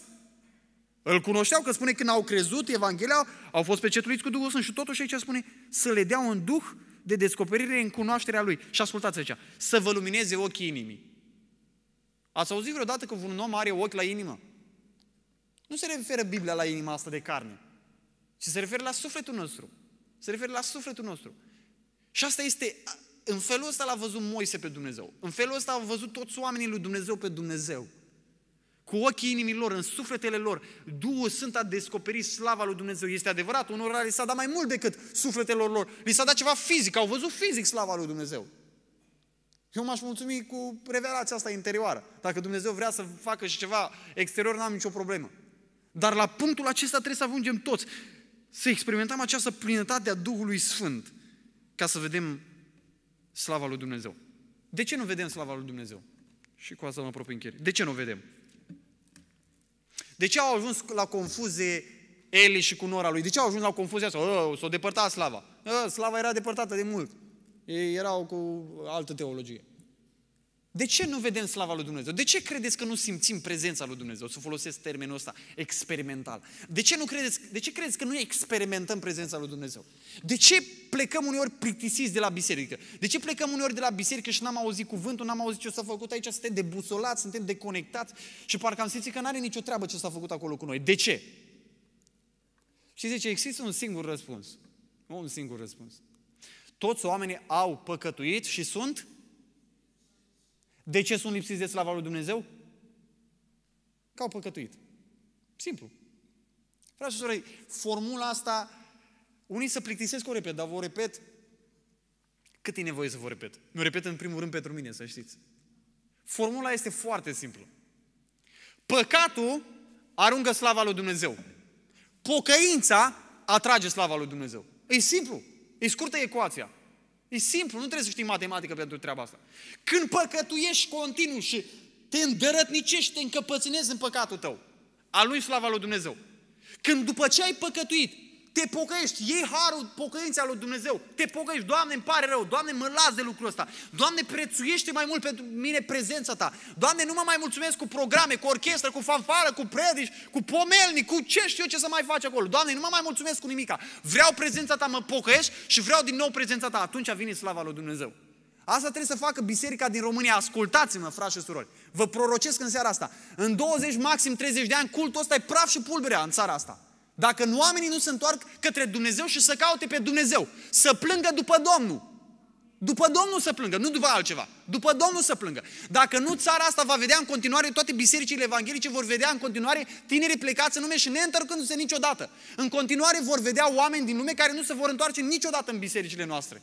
Îl cunoșteau, că spune când au crezut Evanghelia, au fost pecetuliți cu Duhul Sfânt și totuși aici spune să le dea un duh de descoperire în cunoașterea Lui. Și ascultați aici, să vă lumineze ochii inimii. Ați auzit vreodată că un om are ochi la inimă? Nu se referă Biblia la inima asta de carne, ci se referă la sufletul nostru. Se referă la sufletul nostru. Și asta este, în felul ăsta l-a văzut Moise pe Dumnezeu. În felul ăsta au văzut toți oamenii lui Dumnezeu pe Dumnezeu. Cu ochii inimilor, în sufletele lor, Duhul Sfânt a descoperit slava lui Dumnezeu. Este adevărat, unor li s-a dat mai mult decât sufletelor lor. Li s-a dat ceva fizic, au văzut fizic slava lui Dumnezeu. Eu m-aș mulțumi cu revelația asta interioară. Dacă Dumnezeu vrea să facă și ceva exterior, n-am nicio problemă. Dar la punctul acesta trebuie să ajungem toți. Să experimentăm această plinătate a Duhului Sfânt ca să vedem slava lui Dumnezeu. De ce nu vedem slava lui Dumnezeu? Și cu asta mă apropii încheiere. De ce nu vedem? De ce au ajuns la confuzie Eli și cu nora lui? De ce au ajuns la confuzia asta? Ă, s o depărta slava. A, ă, slava era depărtată de mult ei erau cu altă teologie. De ce nu vedem slava lui Dumnezeu? De ce credeți că nu simțim prezența lui Dumnezeu? să folosesc termenul ăsta, experimental. De ce, nu credeți, de ce credeți că nu experimentăm prezența lui Dumnezeu? De ce plecăm uneori plictisiți de la biserică? De ce plecăm uneori de la biserică și n-am auzit cuvântul, n-am auzit ce s-a făcut aici, suntem debusolați, suntem deconectați și parcă am simțit că n are nicio treabă ce s-a făcut acolo cu noi. De ce? Și zice, există un singur răspuns. Nu un singur răspuns. Toți oamenii au păcătuit și sunt? De ce sunt lipsiți de slava lui Dumnezeu? Că au păcătuit. Simplu. Frați și formula asta, unii să plictisesc o repet, dar vă repet cât e nevoie să vă repet. Mi-o repet în primul rând pentru mine, să știți. Formula este foarte simplă. Păcatul aruncă slava lui Dumnezeu. Pocăința atrage slava lui Dumnezeu. E simplu. E scurtă ecuația. E simplu, nu trebuie să știi matematică pentru treaba asta. Când păcătuiești continuu și te îndărătnicești, te încăpățânezi în păcatul tău, al lui slava lui Dumnezeu. Când după ce ai păcătuit, te pocăiești, iei harul pocăința lui Dumnezeu, te pocăiești, Doamne, îmi pare rău, Doamne, mă las de lucrul ăsta, Doamne, prețuiește mai mult pentru mine prezența Ta, Doamne, nu mă mai mulțumesc cu programe, cu orchestră, cu fanfară, cu predici, cu pomelni, cu ce știu eu ce să mai faci acolo, Doamne, nu mă mai mulțumesc cu nimica, vreau prezența Ta, mă pocăiești și vreau din nou prezența Ta, atunci vine slava lui Dumnezeu. Asta trebuie să facă biserica din România. Ascultați-mă, frați și surori. Vă prorocesc în seara asta. În 20, maxim 30 de ani, cultul ăsta e praf și pulberea în țara asta. Dacă nu oamenii nu se întoarc către Dumnezeu și să caute pe Dumnezeu, să plângă după Domnul. După Domnul să plângă, nu după altceva. După Domnul să plângă. Dacă nu, țara asta va vedea în continuare, toate bisericile evanghelice vor vedea în continuare tineri plecați în lume și neîntărcându-se niciodată. În continuare vor vedea oameni din lume care nu se vor întoarce niciodată în bisericile noastre.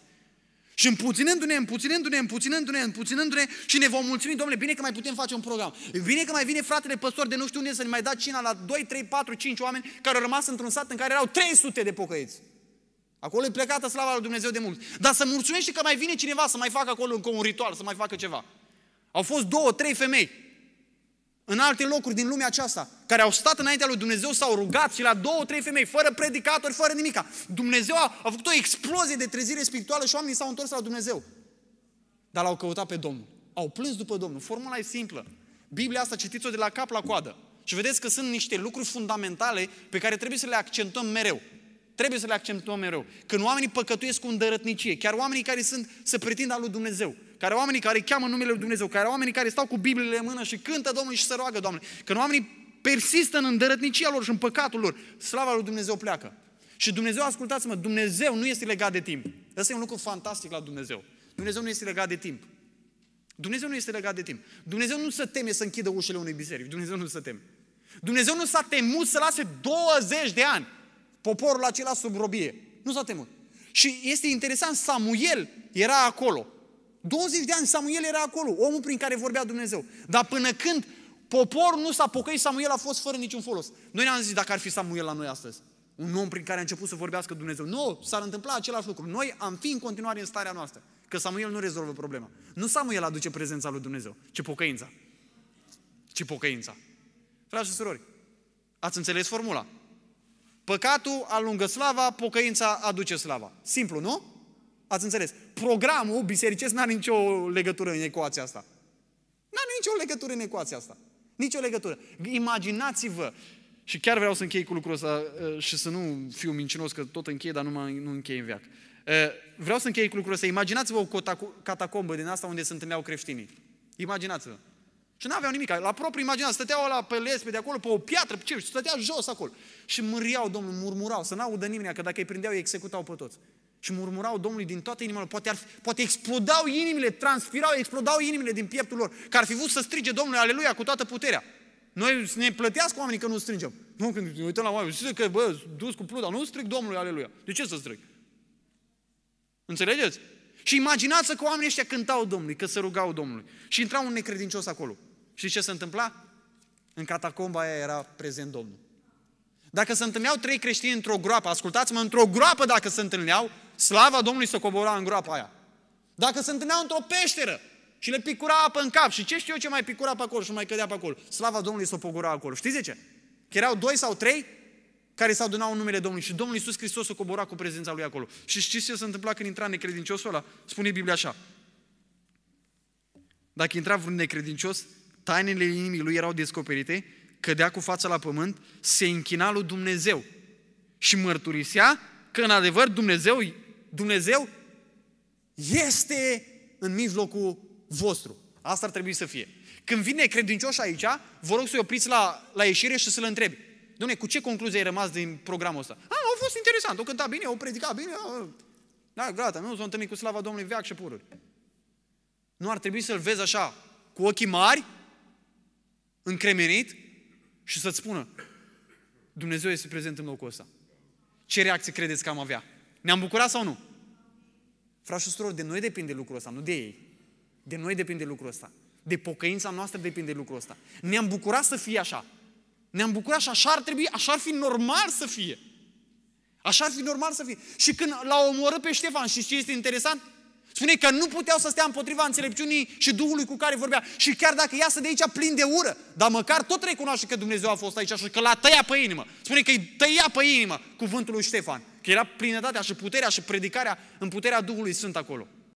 Și împuținându-ne, împuținându-ne, împuținându-ne, împuținându-ne și ne vom mulțumi, domnule, bine că mai putem face un program. Bine că mai vine fratele păstor de nu știu unde să ne mai da cina la 2, 3, 4, 5 oameni care au rămas într-un sat în care erau 300 de pocăiți. Acolo e plecată slava lui Dumnezeu de mult. Dar să mulțumești că mai vine cineva să mai facă acolo încă un ritual, să mai facă ceva. Au fost două, trei femei în alte locuri din lumea aceasta, care au stat înaintea lui Dumnezeu, s-au rugat și la două, trei femei, fără predicatori, fără nimica. Dumnezeu a, a făcut o explozie de trezire spirituală și oamenii s-au întors la Dumnezeu. Dar l-au căutat pe Domnul. Au plâns după Domnul. Formula e simplă. Biblia asta citiți-o de la cap la coadă. Și vedeți că sunt niște lucruri fundamentale pe care trebuie să le accentuăm mereu. Trebuie să le accentuăm mereu. Când oamenii păcătuiesc cu îndărătnicie, chiar oamenii care sunt, se pretind al lui Dumnezeu, care oamenii care îi cheamă numele Lui Dumnezeu, care oamenii care stau cu Bibliile în mână și cântă Domnul și se roagă Domnul. când oamenii persistă în îndărătnicia lor și în păcatul lor, slava Lui Dumnezeu pleacă. Și Dumnezeu, ascultați-mă, Dumnezeu nu este legat de timp. Asta e un lucru fantastic la Dumnezeu. Dumnezeu nu este legat de timp. Dumnezeu nu este legat de timp. Dumnezeu nu se teme să închidă ușile unei biserici. Dumnezeu nu se teme. Dumnezeu nu s-a temut să lase 20 de ani poporul acela sub robie. Nu s-a temut. Și este interesant, Samuel era acolo. 20 de ani Samuel era acolo, omul prin care vorbea Dumnezeu. Dar până când poporul nu s-a pocăit, Samuel a fost fără niciun folos. Noi ne-am zis dacă ar fi Samuel la noi astăzi. Un om prin care a început să vorbească Dumnezeu. Nu, s-ar întâmpla același lucru. Noi am fi în continuare în starea noastră. Că Samuel nu rezolvă problema. Nu Samuel aduce prezența lui Dumnezeu, ci pocăința. Ci pocăința. Frați și surori, ați înțeles formula. Păcatul alungă slava, pocăința aduce slava. Simplu, nu? Ați înțeles? Programul bisericesc n-are nicio legătură în ecuația asta. N-are nicio legătură în ecuația asta. Nicio legătură. Imaginați-vă, și chiar vreau să închei cu lucrul ăsta uh, și să nu fiu mincinos că tot închei, dar nu, mă, nu închei în veac. Uh, vreau să închei cu lucrul ăsta. Imaginați-vă o catacombă din asta unde se întâlneau creștinii. Imaginați-vă. Și n-aveau nimic. La propriu imaginați, stăteau la pe lespe de acolo, pe o piatră, pe ce, stătea jos acolo. Și mâriau, Domnul, murmurau, să n-audă nimeni, că dacă îi prindeau, îi executau pe toți și murmurau Domnului din toată inima lor. Poate, ar, poate explodau inimile, transpirau, explodau inimile din pieptul lor, că ar fi vrut să strige Domnului, aleluia, cu toată puterea. Noi ne plătească oamenii că nu strângem. Nu, când ne uităm la oameni, știți că, bă, dus cu pluda, nu strig Domnului, aleluia. De ce să strig? Înțelegeți? Și imaginați că oamenii ăștia cântau Domnului, că se rugau Domnului. Și intra un necredincios acolo. Și ce se întâmpla? În catacomba aia era prezent Domnul. Dacă se întâlneau trei creștini într-o groapă, ascultați-mă, într-o groapă dacă se întâlneau, slava Domnului să cobora în groapa aia. Dacă se întâlneau într-o peșteră și le picura apă în cap și ce știu eu ce mai picura pe acolo și mai cădea pe acolo, slava Domnului o pogura acolo. Știți de ce? Că erau doi sau trei care s-au adunat în numele Domnului și Domnul Iisus Hristos o cobora cu prezența Lui acolo. Și știți ce se întâmpla când intra necredinciosul ăla? Spune Biblia așa. Dacă intra vreun necredincios, tainele inimii lui erau descoperite cădea cu fața la pământ, se închina lui Dumnezeu și mărturisea că în adevăr Dumnezeu, Dumnezeu este în mijlocul vostru. Asta ar trebui să fie. Când vine credincioși aici, vă rog să-i opriți la, la ieșire și să-l întrebi. Dom'le, cu ce concluzie ai rămas din programul ăsta? A, ah, a fost interesant, o cânta bine, o predica bine, a, da, gata, nu s-a întâlnit cu slava Domnului veac și pururi. Nu ar trebui să-l vezi așa, cu ochii mari, încremenit, și să-ți spună, Dumnezeu este prezent în locul ăsta. Ce reacție credeți că am avea? Ne-am bucurat sau nu? Frașul și surori, de noi depinde lucrul ăsta, nu de ei. De noi depinde lucrul ăsta. De pocăința noastră depinde lucrul ăsta. Ne-am bucurat să fie așa. Ne-am bucurat și așa ar trebui, așa ar fi normal să fie. Așa ar fi normal să fie. Și când l au omorât pe Ștefan, și ce este interesant? Spune că nu puteau să stea împotriva înțelepciunii și Duhului cu care vorbea. Și chiar dacă iasă de aici plin de ură, dar măcar tot recunoaște că Dumnezeu a fost aici și că l-a tăiat pe inimă. Spune că îi tăia pe inimă cuvântul lui Ștefan. Că era plinătatea și puterea și predicarea în puterea Duhului Sfânt acolo.